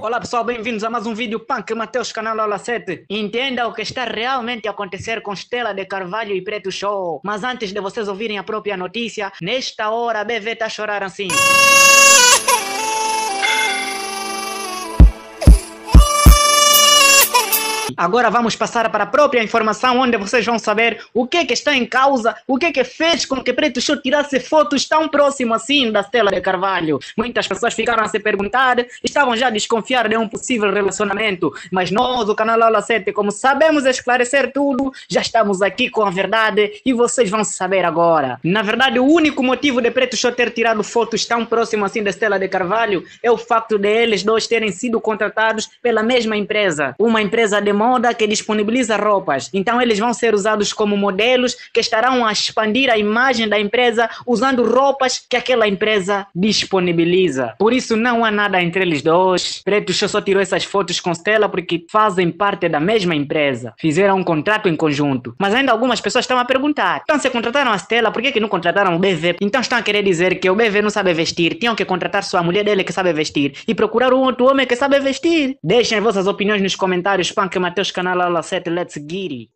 Olá pessoal, bem-vindos a mais um vídeo Punk Mateus, canal Aula 7. Entenda o que está realmente a acontecer com Estela de Carvalho e Preto Show. Mas antes de vocês ouvirem a própria notícia, nesta hora a BV está a chorar assim. Agora vamos passar para a própria informação, onde vocês vão saber o que, é que está em causa, o que, é que fez com que Preto Show tirasse fotos tão próximo assim da Stella de Carvalho. Muitas pessoas ficaram a se perguntar, estavam já a desconfiar de um possível relacionamento, mas nós, o canal Aula 7, como sabemos esclarecer tudo, já estamos aqui com a verdade e vocês vão saber agora. Na verdade, o único motivo de Preto Show ter tirado fotos tão próximo assim da Stella de Carvalho é o facto de eles dois terem sido contratados pela mesma empresa. Uma empresa de moda moda que disponibiliza roupas. Então, eles vão ser usados como modelos que estarão a expandir a imagem da empresa usando roupas que aquela empresa disponibiliza. Por isso, não há nada entre eles dois. Preto só tirou essas fotos com Stella porque fazem parte da mesma empresa. Fizeram um contrato em conjunto. Mas ainda algumas pessoas estão a perguntar: então, se contrataram a Stella, por que, que não contrataram o BV? Então, estão a querer dizer que o BV não sabe vestir, tinham que contratar sua mulher dele que sabe vestir e procurar um outro homem que sabe vestir. Deixem vossas opiniões nos comentários, Punk też kanała Set Let's Giri.